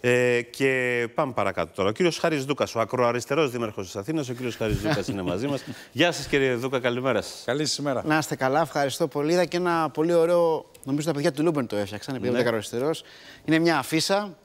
Ε, και πάμε παρακάτω τώρα. Ο κύριος Χάρης Δούκας, ο ακροαριστερός δήμαρχος της Αθήνας, ο κύριος Χάρης Δούκας είναι μαζί μας. Γεια σας κύριε Δούκα, καλημέρα σας. Καλή ημέρα. Να είστε καλά, ευχαριστώ πολύ. Είδα και ένα πολύ ωραίο, νομίζω τα παιδιά του Λούμπεν το έφτιαξαν, επειδή ναι. ήταν Είναι μια αφίσα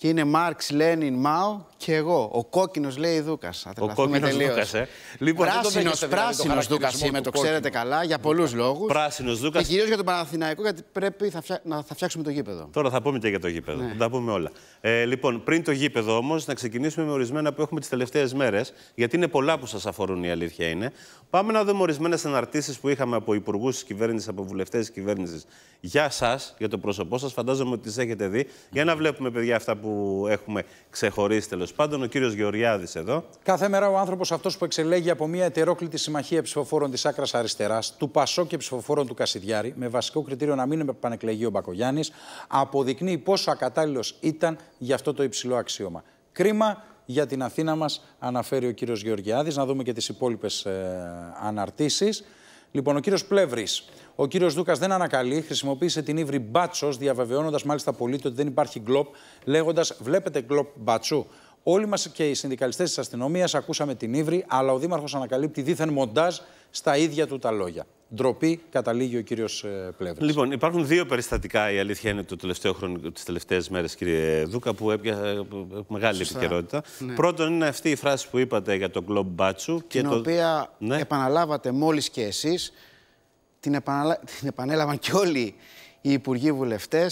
και είναι Μάρξ, Λένιν, Μάου και εγώ. Ο κόκκινος λέει Δούκας. Ο κόκκινο Δούκας, ε. Λοιπόν, πράσινο πράσινος δηλαδή, Δούκα είμαι, το ξέρετε κόκκινο. καλά, για πολλούς λοιπόν, λόγους. Πράσινος Δούκας. Και κυρίως για τον Παναθηναϊκό, γιατί πρέπει φτια... να θα φτιάξουμε το γήπεδο. Τώρα θα πούμε και για το γήπεδο. Ναι. Θα πούμε όλα. Ε, λοιπόν, πριν το γήπεδο όμως, να ξεκινήσουμε με ορισμένα που έχουμε τις τελευταίες μέρες, γιατί είναι πολλά που σας αφορούν, η αλήθεια είναι. Πάμε να δούμε ορισμένες αναρτήσεις που είχαμε από υπουργούς της κυβέρνησης, από βουλευτές της κυβέρνησης για εσά, για το πρόσωπό σας. Φαντάζομαι ότι τις έχετε δει. Για να βλέπουμε, παιδιά, αυτά που που έχουμε ξεχωρίσει τέλος πάντων. Ο κύριος Γεωργιάδης εδώ. Κάθε μέρα ο άνθρωπος αυτός που εξελέγει από μια ετερόκλητη συμμαχία ψηφοφόρων της άκρας αριστεράς, του Πασό και ψηφοφόρων του Κασιδιάρη, με βασικό κριτήριο να μην επανεκλεγεί ο Μπακογιάννης, αποδεικνύει πόσο ακατάλληλος ήταν για αυτό το υψηλό αξίωμα. Κρίμα για την Αθήνα μας, αναφέρει ο κύριος Γεωργιάδης. Να δούμε και τις υπόλοιπες ε, αναρτήσεις. Λοιπόν, ο κύριος Πλεύρης. Ο κύριος Δούκας δεν ανακαλεί, χρησιμοποίησε την ύβρη μπάτσος, διαβεβαιώνοντας μάλιστα πολύ ότι δεν υπάρχει γκλοπ, λέγοντας: Βλέπετε γκλοπ μπάτσου. Όλοι μας και οι συνδικαλιστές της αστυνομίας ακούσαμε την ύβρη, αλλά ο δήμαρχος ανακαλύπτει δίθεν μοντάζ στα ίδια του τα λόγια ντροπή, καταλήγει ο κύριος ε, Πλεύρης. Λοιπόν, υπάρχουν δύο περιστατικά, η αλήθεια είναι, το τελευταίο χρόνο, τις τελευταίες μέρες, κύριε Δούκα, που έπιασε ε, μεγάλη Σωστά. επικαιρότητα. Ναι. Πρώτον, είναι αυτή η φράση που είπατε για τον κλομπ Μπάτσου. Την και το... οποία ναι. επαναλάβατε μόλις και εσείς. Την, επαναλα... την επανέλαβαν και όλοι οι υπουργοί βουλευτές.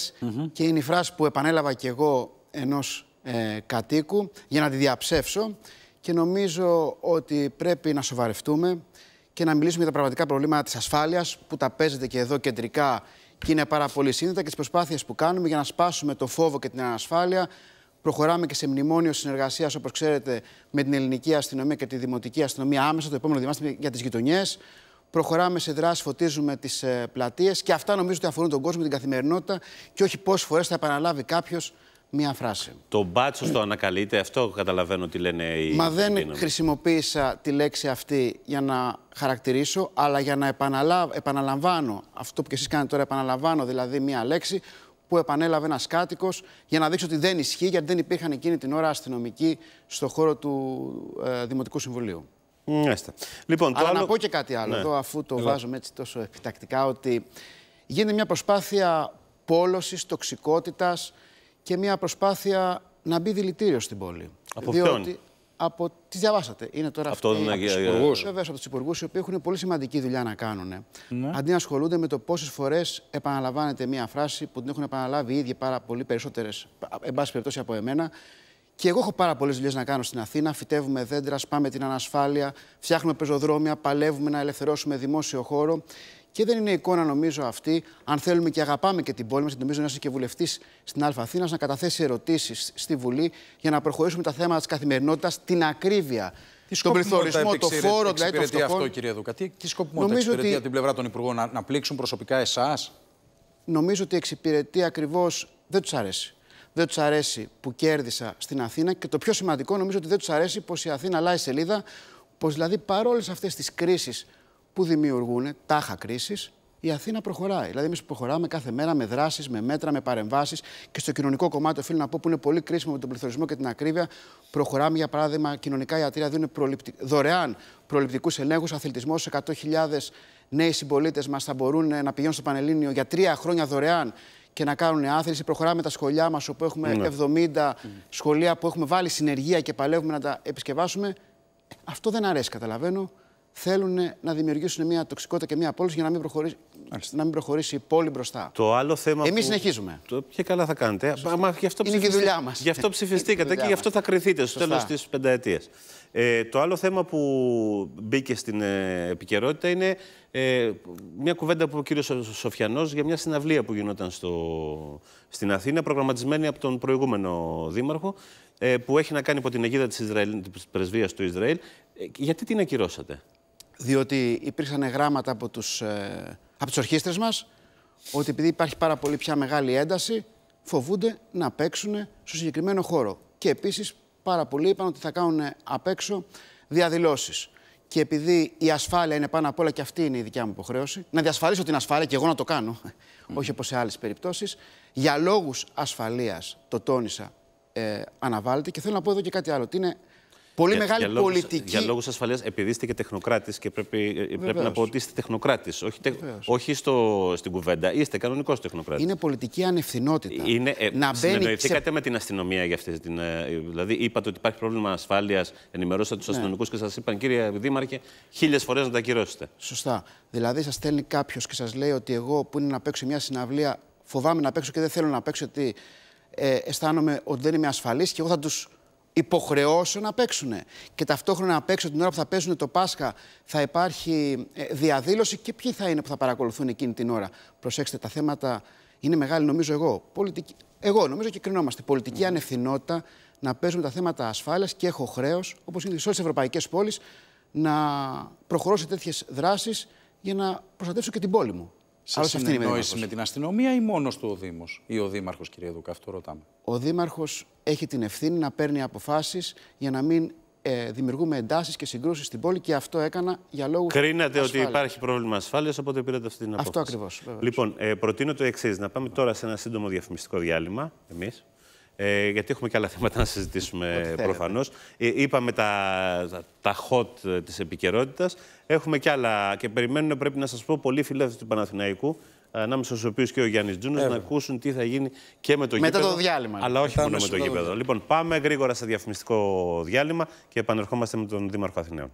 Και είναι η φράση που επανέλαβα κι εγώ ενός ε, κατοίκου για να τη διαψεύσω. Και νομίζω ότι πρέπει να σοβαρευτούμε και να μιλήσουμε για τα πραγματικά προβλήματα της ασφάλειας που τα παίζεται και εδώ κεντρικά και είναι πάρα πολύ σύνδετα και τις προσπάθειες που κάνουμε για να σπάσουμε το φόβο και την ανασφάλεια. Προχωράμε και σε μνημόνιο συνεργασίας, όπως ξέρετε, με την ελληνική αστυνομία και τη δημοτική αστυνομία άμεσα το επόμενο διάστημα για τις γειτονιές. Προχωράμε σε δράσει, φωτίζουμε τις ε, πλατείες και αυτά νομίζω ότι αφορούν τον κόσμο, την καθημερινότητα και όχι πόσες φορές θα επαναλάβει κάποιος μία φράση. Το μπάτσο το ανακαλείται, αυτό καταλαβαίνω τι λένε οι. Μα δεν δύναμη. χρησιμοποίησα τη λέξη αυτή για να χαρακτηρίσω, αλλά για να επαναλαμβάνω αυτό που κι εσείς κάνετε τώρα, επαναλαμβάνω δηλαδή μία λέξη που επανέλαβε ένας κάτοικος για να δείξω ότι δεν ισχύει, γιατί δεν υπήρχαν εκείνη την ώρα αστυνομικοί στο χώρο του ε, Δημοτικού Συμβουλίου. Μάλιστα. Λοιπόν, το Αλλά άλλο... να πω και κάτι άλλο, ναι. εδώ, αφού το βάζουμε έτσι τόσο επιτακτικά, ότι γίνεται μια προσπάθεια πόλωσης, τοξικότητας, και μια προσπάθεια να μπει δηλητήριο στην πόλη. Από διότι ποιον? Από... Τι διαβάσατε. Είναι τώρα Αυτό αυτοί, ε, από τους ε, υπουργούς. Ε, Βέβαια, από τους υπουργούς, οι οποίοι έχουν πολύ σημαντική δουλειά να κάνουν. Ναι. Αντί να ασχολούνται με το πόσες φορές επαναλαμβάνεται μια φράση που την έχουν επαναλάβει οι ίδιοι πάρα πολύ περισσότερες, εν πάση περιπτώσει από εμένα. Και εγώ έχω πάρα πολλές δουλειές να κάνω στην Αθήνα. Φυτεύουμε δέντρα, σπάμε την ανασφάλεια, φτιάχνουμε πεζοδρόμια, παλεύουμε να ελευθερώσουμε δημόσιο χώρο. Και δεν είναι εικόνα, νομίζω, αυτή, αν θέλουμε και αγαπάμε και την πόλη μας, νομίζω να είσαι και βουλευτής στην Αλφα Αθήνας, να καταθέσει ερωτήσεις στη Βουλή για να προχωρήσουμε τα θέματα της καθημερινότητας, την ακρίβεια τι τον πληθωρισμό, το φόρο, δηλαδή το φόρο. αυτό, κύριε Δούκα. Τι, τι σκοπιμότητα εξυπηρετεί ότι... από την πλευρά των Υπουργών, να, να πλήξουν προσωπικά εσάς. Νομίζω ότι εξυπηρετεί ακριβώς. Δεν τους αρέσει. Δεν τους αρέσει που κέρδισα στην Αθήνα και το πιο σημαντικό νομίζω ότι δεν τους αρέσει πως η Αθήνα αλλάζει σελίδα. Πως δηλαδή παρόλες αυτές τις κρίσεις που δημιουργούν τάχα κρίσης, η Αθήνα προχωράει. Δηλαδή, εμείς προχωράμε κάθε μέρα με δράσεις, με μέτρα, με παρεμβάσεις και στο κοινωνικό κομμάτι, οφείλω να πω που είναι πολύ κρίσιμο με τον πληθωρισμό και την ακρίβεια. Προχωράμε, για παράδειγμα, κοινωνικά ιατρία δίνουν προληπτικ... δωρεάν προληπτικούς ελέγχους, αθλητισμός. 100.000 νέοι συμπολίτες μας θα μπορούν ε, να πηγαίνουν στο Πανελλήνιο για τρία χρόνια δωρεάν και να κάνουν άθληση. Προχωράμε τα σχολιά μας, όπου έχουμε 70 ναι. σχολεία που έχουμε βάλει συνεργεία και παλεύουμε να τα επισκευάσουμε. Ε, αυτό δεν αρέσει, καταλαβαίνω θέλουν να δημιουργήσουν μια τοξικότητα και μια απόλυση για να μην προχωρήσει, να μην προχωρήσει η πόλη μπροστά. Το άλλο θέμα. Εμείς που... συνεχίζουμε. Το... Και καλά θα κάνετε. Μα, γι αυτό Είναι και δουλειά μας. Γι' αυτό ψηφιστήκατε και, γι' αυτό θα κρυθείτε στο τέλος της πενταετίας. Ε, το άλλο θέμα που μπήκε στην ε, επικαιρότητα είναι ε, μια κουβέντα που ο κύριος Σοφιανός για μια συναυλία που γινόταν στο, στην Αθήνα, προγραμματισμένη από τον προηγούμενο δήμαρχο, ε, που έχει να κάνει υπό την αιγίδα της Πρεσβεία του Ισραήλ. Ε, γιατί την ακυρώσατε, διότι υπήρξαν γράμματα από τους, ε, από τους ορχήστρες μας ότι επειδή υπάρχει πάρα πολύ πια μεγάλη ένταση, φοβούνται να παίξουν στο συγκεκριμένο χώρο. Και επίσης πάρα πολλοί είπαν ότι θα κάνουν απ' έξω διαδηλώσεις. Και επειδή η ασφάλεια είναι πάνω απ' όλα και αυτή είναι η δικιά μου υποχρέωση, να διασφαλίσω την ασφάλεια και εγώ να το κάνω, όχι όπως σε άλλες περιπτώσεις Για λόγους ασφαλείας, το τόνισα, ε, αναβάλλεται. Και θέλω να πω εδώ και κάτι άλλο. Ότι είναι Πολύ για, μεγάλη για λόγους, πολιτική. Για λόγους ασφαλείας, επειδή είστε και τεχνοκράτης και πρέπει, ε, πρέπει να πω ότι είστε τεχνοκράτης. Όχι, τε, όχι στο, στην κουβέντα, είστε κανονικός τεχνοκράτης. Είναι πολιτική ανευθυνότητα. Είναι, ε, να μπαίνει με την αστυνομία για αυτή την. Ε, ε, δηλαδή, είπατε ότι υπάρχει πρόβλημα ασφάλειας, ενημερώσατε τους ναι. αστυνομικούς και σας είπαν, κύριε Δήμαρχε, χίλιες φορές να τα ακυρώσετε. Σωστά. Δηλαδή, σας στέλνει κάποιος και σας λέει ότι εγώ που είναι να παίξω μια συναυλία, φοβάμαι να παίξω και δεν θέλω να παίξω ότι ε, αισθάνομαι ότι δεν είμαι ασφαλής και εγώ θα τους υποχρεώσεων να παίξουν. Και ταυτόχρονα να παίξουν την ώρα που θα παίζουν το Πάσχα, θα υπάρχει ε, διαδήλωση και ποιοι θα είναι που θα παρακολουθούν εκείνη την ώρα. Προσέξτε, τα θέματα είναι μεγάλη, νομίζω εγώ. Πολιτική... Εγώ νομίζω και κρινόμαστε. Πολιτική mm. ανευθυνότητα να παίζουμε τα θέματα ασφάλειας και έχω χρέος, όπως είναι σε όλες τις ευρωπαϊκές πόλεις, να προχωρώ σε τέτοιες δράσεις για να προστατεύσω και την πόλη μου σε Άλλος συνεννόηση με την αστυνομία ή μόνος του ο Δήμος ή ο Δήμαρχος, κύριε Δούκα, αυτό ρωτάμε. Ο Δήμαρχος έχει την ευθύνη να παίρνει αποφάσεις για να μην ε, δημιουργούμε εντάσεις και συγκρούσεις στην πόλη και αυτό έκανα για λόγους. Κρίνατε ότι υπάρχει πρόβλημα ασφάλειας, οπότε πήρατε αυτή την απόφαση. Αυτό ακριβώ. Λοιπόν, ε, προτείνω το εξής: να πάμε τώρα σε ένα σύντομο διαφημιστικό διάλειμμα. Εμείς. Ε, γιατί έχουμε και άλλα θέματα να συζητήσουμε προφανώς. Ε, είπαμε τα, τα hot της επικαιρότητας. Έχουμε και άλλα και περιμένουν, πρέπει να σας πω, πολλοί φιλάθλοι του Παναθηναϊκού ανάμεσα στους οποίους και ο Γιάννης Τζούνο, να ακούσουν τι θα γίνει και με το γήπεδο. Μετά το διάλειμμα. Αλλά όχι μόνο με το γήπεδο. Λοιπόν, πάμε γρήγορα σε διαφημιστικό διάλειμμα και επανερχόμαστε με τον Δήμαρχο Αθηναίων.